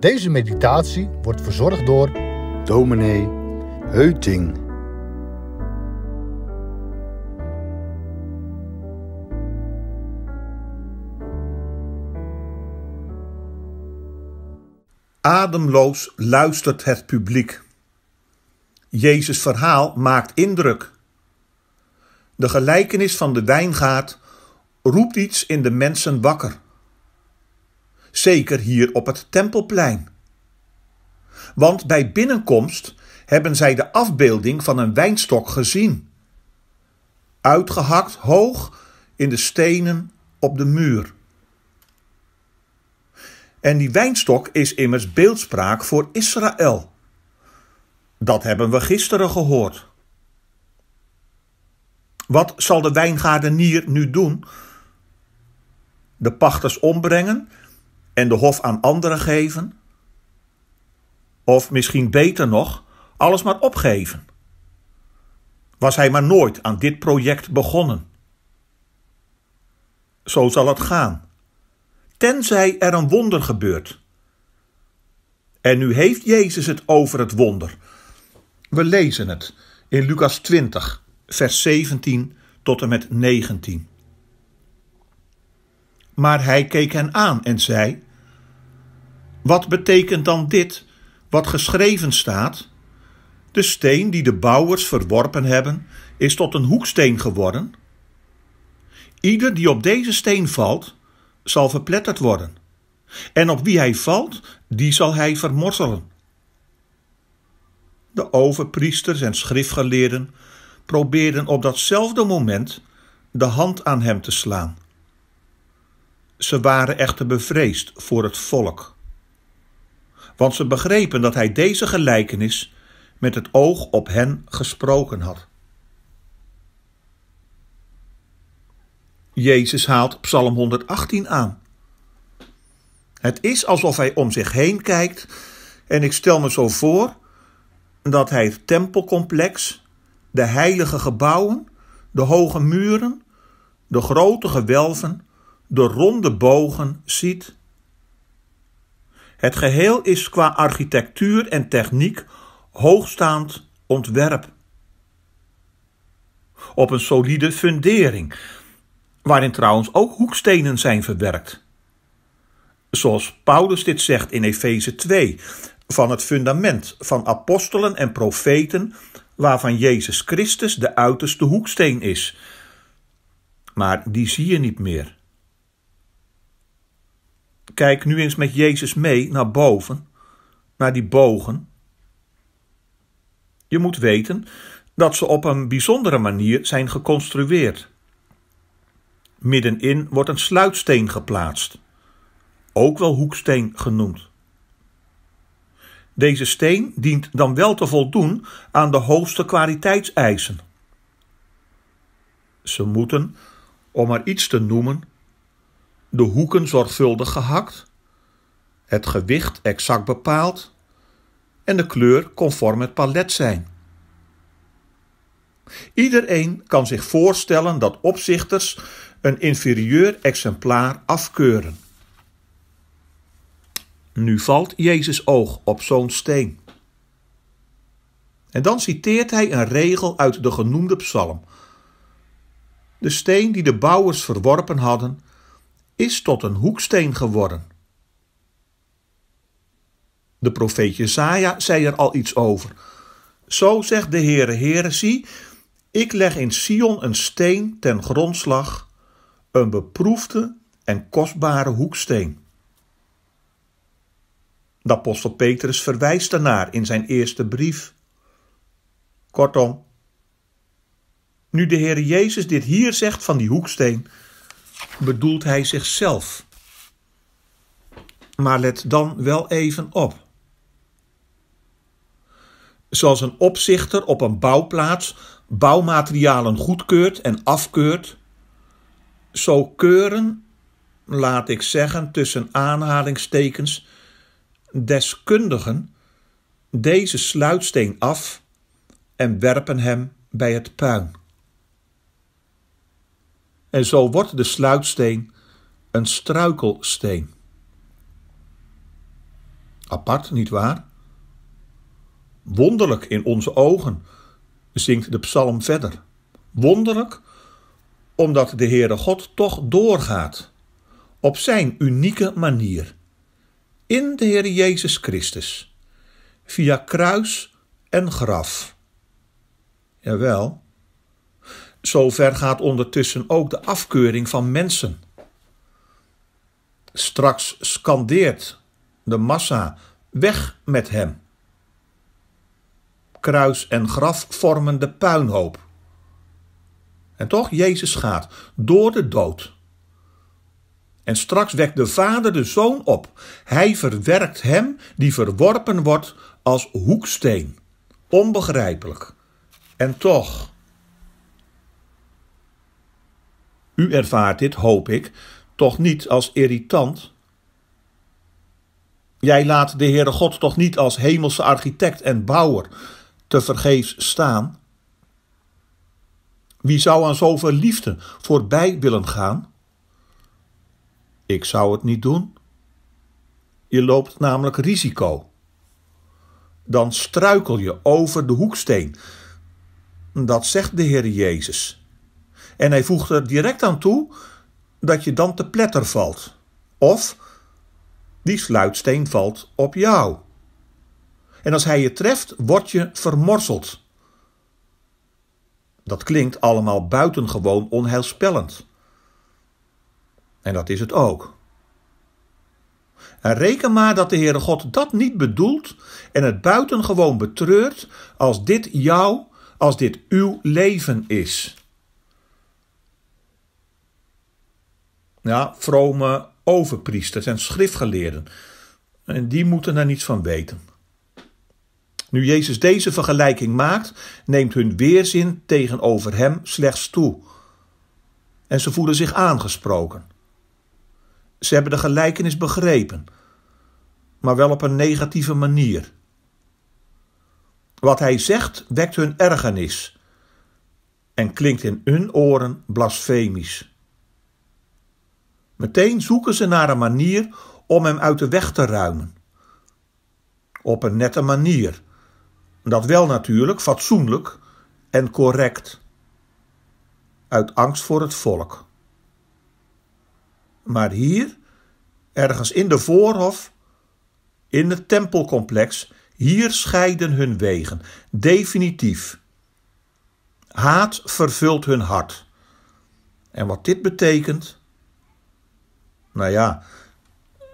Deze meditatie wordt verzorgd door dominee Heuting. Ademloos luistert het publiek. Jezus' verhaal maakt indruk. De gelijkenis van de wijngaard roept iets in de mensen wakker zeker hier op het Tempelplein. Want bij binnenkomst hebben zij de afbeelding van een wijnstok gezien, uitgehakt hoog in de stenen op de muur. En die wijnstok is immers beeldspraak voor Israël. Dat hebben we gisteren gehoord. Wat zal de wijngaardenier nu doen? De pachters ombrengen en de hof aan anderen geven? Of misschien beter nog, alles maar opgeven? Was hij maar nooit aan dit project begonnen? Zo zal het gaan, tenzij er een wonder gebeurt. En nu heeft Jezus het over het wonder. We lezen het in Lucas 20, vers 17 tot en met 19. Maar hij keek hen aan en zei: Wat betekent dan dit, wat geschreven staat? De steen die de bouwers verworpen hebben, is tot een hoeksteen geworden. Ieder die op deze steen valt, zal verpletterd worden. En op wie hij valt, die zal hij vermorzelen. De overpriesters en schriftgeleerden probeerden op datzelfde moment de hand aan hem te slaan. Ze waren echter bevreesd voor het volk. Want ze begrepen dat hij deze gelijkenis met het oog op hen gesproken had. Jezus haalt Psalm 118 aan. Het is alsof hij om zich heen kijkt en ik stel me zo voor dat hij het tempelcomplex, de heilige gebouwen, de hoge muren, de grote gewelven de ronde bogen ziet. Het geheel is qua architectuur en techniek hoogstaand ontwerp. Op een solide fundering, waarin trouwens ook hoekstenen zijn verwerkt. Zoals Paulus dit zegt in Efeze 2, van het fundament van apostelen en profeten, waarvan Jezus Christus de uiterste hoeksteen is. Maar die zie je niet meer kijk nu eens met Jezus mee naar boven, naar die bogen. Je moet weten dat ze op een bijzondere manier zijn geconstrueerd. Middenin wordt een sluitsteen geplaatst, ook wel hoeksteen genoemd. Deze steen dient dan wel te voldoen aan de hoogste kwaliteitseisen. Ze moeten, om maar iets te noemen, de hoeken zorgvuldig gehakt, het gewicht exact bepaald en de kleur conform het palet zijn. Iedereen kan zich voorstellen dat opzichters een inferieur exemplaar afkeuren. Nu valt Jezus oog op zo'n steen. En dan citeert hij een regel uit de genoemde psalm. De steen die de bouwers verworpen hadden, is tot een hoeksteen geworden. De profeet Jesaja zei er al iets over. Zo zegt de Heere, Heere, zie, ik leg in Sion een steen ten grondslag, een beproefde en kostbare hoeksteen. De apostel Petrus verwijst daarnaar in zijn eerste brief. Kortom, nu de Heere Jezus dit hier zegt van die hoeksteen, bedoelt hij zichzelf. Maar let dan wel even op. Zoals een opzichter op een bouwplaats bouwmaterialen goedkeurt en afkeurt, zo keuren, laat ik zeggen tussen aanhalingstekens, deskundigen deze sluitsteen af en werpen hem bij het puin. En zo wordt de sluitsteen een struikelsteen. Apart, niet waar? Wonderlijk in onze ogen, zingt de psalm verder. Wonderlijk, omdat de Heere God toch doorgaat, op zijn unieke manier, in de Heere Jezus Christus, via kruis en graf. Jawel, Zover gaat ondertussen ook de afkeuring van mensen. Straks scandeert de massa weg met hem. Kruis en graf vormen de puinhoop. En toch, Jezus gaat door de dood. En straks wekt de Vader de Zoon op. Hij verwerkt hem die verworpen wordt als hoeksteen. Onbegrijpelijk. En toch. U ervaart dit, hoop ik, toch niet als irritant? Jij laat de Heere God toch niet als hemelse architect en bouwer te vergeefs staan? Wie zou aan zoveel liefde voorbij willen gaan? Ik zou het niet doen. Je loopt namelijk risico. Dan struikel je over de hoeksteen. Dat zegt de Heer Jezus. En hij voegt er direct aan toe dat je dan te pletter valt. Of die sluitsteen valt op jou. En als hij je treft, word je vermorzeld. Dat klinkt allemaal buitengewoon onheilspellend. En dat is het ook. En reken maar dat de Heere God dat niet bedoelt en het buitengewoon betreurt als dit jou, als dit uw leven is. ja, vrome overpriesters en schriftgeleerden. En die moeten daar niets van weten. Nu Jezus deze vergelijking maakt, neemt hun weerzin tegenover hem slechts toe. En ze voelen zich aangesproken. Ze hebben de gelijkenis begrepen, maar wel op een negatieve manier. Wat hij zegt wekt hun ergernis en klinkt in hun oren blasfemisch. Meteen zoeken ze naar een manier om hem uit de weg te ruimen. Op een nette manier. Dat wel natuurlijk, fatsoenlijk en correct. Uit angst voor het volk. Maar hier, ergens in de voorhof, in het tempelcomplex, hier scheiden hun wegen, definitief. Haat vervult hun hart. En wat dit betekent, nou ja,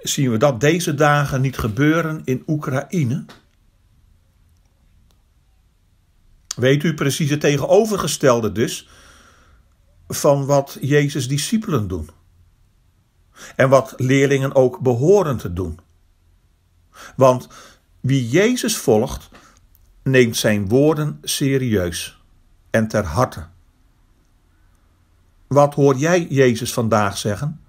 zien we dat deze dagen niet gebeuren in Oekraïne? Weet u precies het tegenovergestelde dus van wat Jezus discipelen doen? En wat leerlingen ook behoren te doen. Want wie Jezus volgt, neemt zijn woorden serieus en ter harte. Wat hoor jij Jezus vandaag zeggen?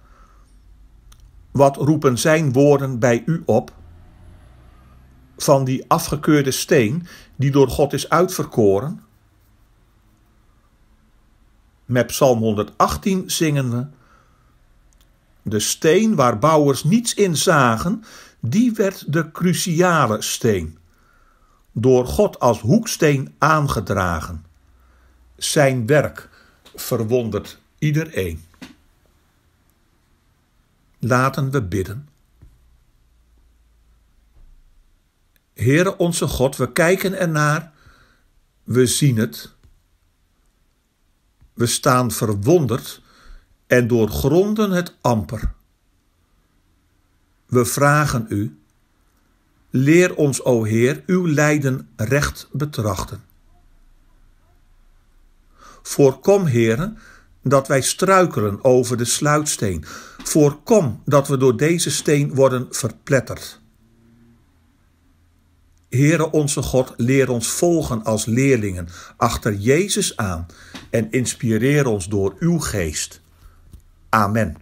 Wat roepen zijn woorden bij u op? Van die afgekeurde steen die door God is uitverkoren? Met Psalm 118 zingen we: De steen waar bouwers niets in zagen, die werd de cruciale steen, door God als hoeksteen aangedragen. Zijn werk verwondert iedereen. Laten we bidden. Heere onze God, we kijken ernaar, we zien het. We staan verwonderd en doorgronden het amper. We vragen u, leer ons, o Heer, uw lijden recht betrachten. Voorkom, Heere, dat wij struikelen over de sluitsteen. Voorkom dat we door deze steen worden verpletterd. Heere onze God, leer ons volgen als leerlingen achter Jezus aan en inspireer ons door uw geest. Amen.